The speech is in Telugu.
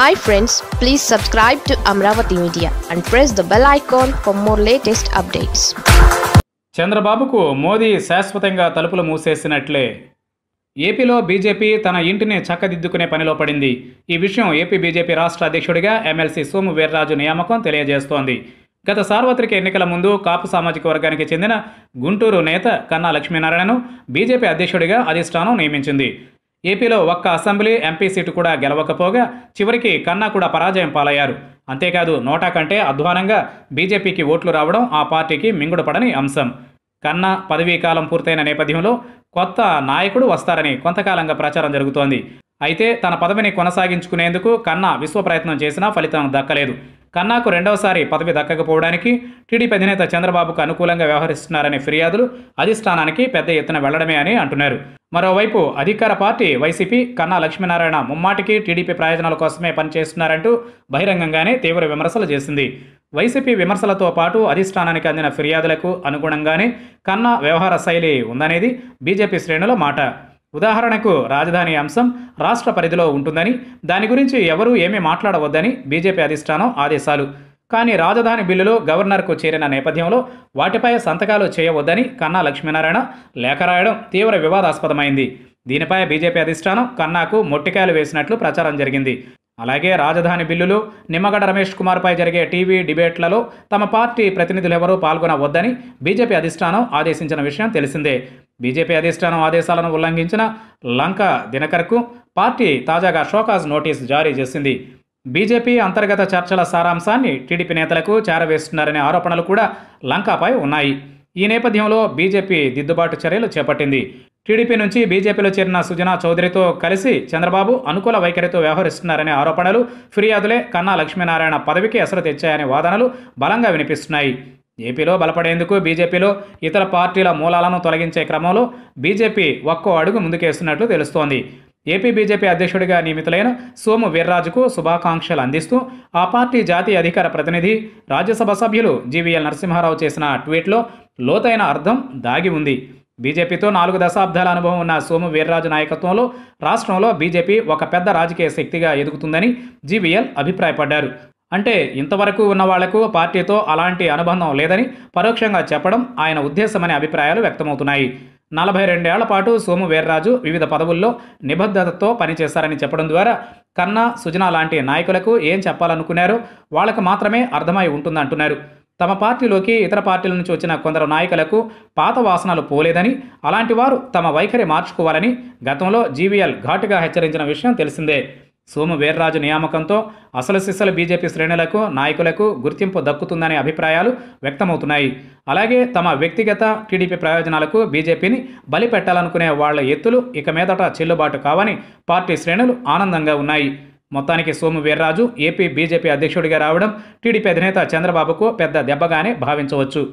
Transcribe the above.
hi friends please subscribe to Amaravati media and press the bell icon for more latest updates చంద్రబాబుకు మోదీ శాశ్వతంగా తలుపులు మూసేసినట్లే ఏపీలో బీజేపీ తన ఇంటిని చక్కదిద్దుకునే పనిలో పడింది ఈ విషయం ఏపీ బీజేపీ రాష్ట్ర అధ్యక్షుడిగా ఎమ్మెల్సీ సోము వీర్రాజు నియామకం తెలియజేస్తోంది గత సార్వత్రిక ఎన్నికల ముందు కాపు సామాజిక వర్గానికి చెందిన గుంటూరు నేత కన్నా లక్ష్మీనారాయణను బీజేపీ అధ్యక్షుడిగా అధిష్టానం నియమించింది ఏపీలో ఒక్క అసెంబ్లీ ఎంపీ సీటు కూడా గెలవకపోగా చివరికి కన్నా కూడా పరాజయం పాలయ్యారు అంతేకాదు నోటా కంటే అధ్వానంగా బీజేపీకి ఓట్లు రావడం ఆ పార్టీకి మింగుడుపడని అంశం కన్నా పదవీ కాలం పూర్తయిన నేపథ్యంలో కొత్త నాయకుడు వస్తారని కొంతకాలంగా ప్రచారం జరుగుతోంది అయితే తన పదవిని కొనసాగించుకునేందుకు కన్నా విశ్వ ప్రయత్నం చేసినా ఫలితం దక్కలేదు కన్నాకు రెండవసారి పదవి దక్కకపోవడానికి టీడీపీ అధినేత చంద్రబాబుకు అనుకూలంగా వ్యవహరిస్తున్నారనే ఫిర్యాదులు అధిష్టానానికి పెద్ద ఎత్తున వెళ్లడమే అని అంటున్నారు మరోవైపు అధికార పార్టీ వైసీపీ కన్నా లక్ష్మీనారాయణ ముమ్మాటికి టీడీపీ ప్రయోజనాల కోసమే పనిచేస్తున్నారంటూ బహిరంగంగానే తీవ్ర విమర్శలు చేసింది వైసీపీ విమర్శలతో పాటు అధిష్టానానికి అందిన ఫిర్యాదులకు అనుగుణంగానే కన్నా వ్యవహార శైలి ఉందనేది బీజేపీ శ్రేణుల మాట ఉదాహరణకు రాజధాని అంశం రాష్ట్ర పరిధిలో ఉంటుందని దాని గురించి ఎవరూ ఏమీ మాట్లాడవద్దని బీజేపీ అధిష్టానం ఆదేశాలు కానీ రాజధాని బిల్లులో గవర్నర్కు చేరిన నేపథ్యంలో వాటిపై సంతకాలు చేయవద్దని కన్నా లక్ష్మీనారాయణ లేఖ రాయడం తీవ్ర వివాదాస్పదమైంది దీనిపై బీజేపీ అధిష్టానం కన్నాకు మొట్టికాయలు వేసినట్లు ప్రచారం జరిగింది అలాగే రాజధాని బిల్లులు నిమ్మగడ్డ రమేష్ కుమార్పై జరిగే టీవీ డిబేట్లలో తమ పార్టీ ప్రతినిధులెవరూ పాల్గొనవద్దని బీజేపీ అధిష్టానం ఆదేశించిన విషయం తెలిసిందే బీజేపీ అధిష్టానం ఆదేశాలను ఉల్లంఘించిన లంక దినకర్కు పార్టీ తాజాగా షోకాజ్ నోటీసు జారీ చేసింది బీజేపీ అంతర్గత చర్చల సారాంశాన్ని టీడీపీ నేతలకు చేరవేస్తున్నారనే ఆరోపణలు కూడా లంకాపై ఉన్నాయి ఈ నేపథ్యంలో బీజేపీ దిద్దుబాటు చర్యలు చేపట్టింది టీడీపీ నుంచి బీజేపీలో చేరిన సుజనా చౌదరితో కలిసి చంద్రబాబు అనుకూల వైఖరితో వ్యవహరిస్తున్నారనే ఆరోపణలు ఫిర్యాదులే కన్నా లక్ష్మీనారాయణ పదవికి అసలు తెచ్చాయనే వాదనలు బలంగా వినిపిస్తున్నాయి ఏపీలో బలపడేందుకు బీజేపీలో ఇతర పార్టీల మూలాలను తొలగించే క్రమంలో బీజేపీ ఒక్కో అడుగు ముందుకేస్తున్నట్లు తెలుస్తోంది ఏపీ బీజేపీ అధ్యక్షుడిగా నియమితులైన సోము వీర్రాజుకు శుభాకాంక్షలు అందిస్తూ ఆ పార్టీ జాతీయ అధికార ప్రతినిధి రాజ్యసభ సభ్యులు జీవీఎల్ నరసింహారావు చేసిన ట్వీట్లో లోతైన అర్థం దాగి ఉంది బీజేపీతో నాలుగు దశాబ్దాల అనుభవం ఉన్న సోము వీర్రాజు నాయకత్వంలో రాష్ట్రంలో బీజేపీ ఒక పెద్ద రాజకీయ శక్తిగా ఎదుగుతుందని జీవీఎల్ అభిప్రాయపడ్డారు అంటే ఇంతవరకు ఉన్న వాళ్లకు పార్టీతో అలాంటి అనుబంధం లేదని పరోక్షంగా చెప్పడం ఆయన ఉద్దేశమనే అభిప్రాయాలు వ్యక్తమవుతున్నాయి నలభై రెండేళ్ల పాటు సోము వీర్రాజు వివిధ పదవుల్లో నిబద్ధతతో పనిచేశారని చెప్పడం ద్వారా కన్నా సుజనా లాంటి నాయకులకు ఏం చెప్పాలనుకున్నారో వాళ్ళకు మాత్రమే అర్థమై ఉంటుందంటున్నారు తమ పార్టీలోకి ఇతర పార్టీల నుంచి వచ్చిన కొందరు నాయకులకు పాత వాసనలు పోలేదని అలాంటి వారు తమ వైఖరి మార్చుకోవాలని గతంలో జీవీఎల్ ఘాటుగా హెచ్చరించిన విషయం తెలిసిందే సోము వీర్రాజు నియామకంతో అసలు సిసలు బీజేపీ శ్రేణులకు నాయకులకు గుర్తింపు దక్కుతుందనే అభిప్రాయాలు వ్యక్తమవుతున్నాయి అలాగే తమ వ్యక్తిగత టీడీపీ ప్రయోజనాలకు బీజేపీని బలి పెట్టాలనుకునే వాళ్ల ఎత్తులు ఇక మీదట చెల్లుబాటు కావని పార్టీ శ్రేణులు ఆనందంగా ఉన్నాయి మొత్తానికి సోము వీర్రాజు ఏపీ బీజేపీ అధ్యక్షుడిగా రావడం టీడీపీ అధినేత చంద్రబాబుకు పెద్ద దెబ్బగానే భావించవచ్చు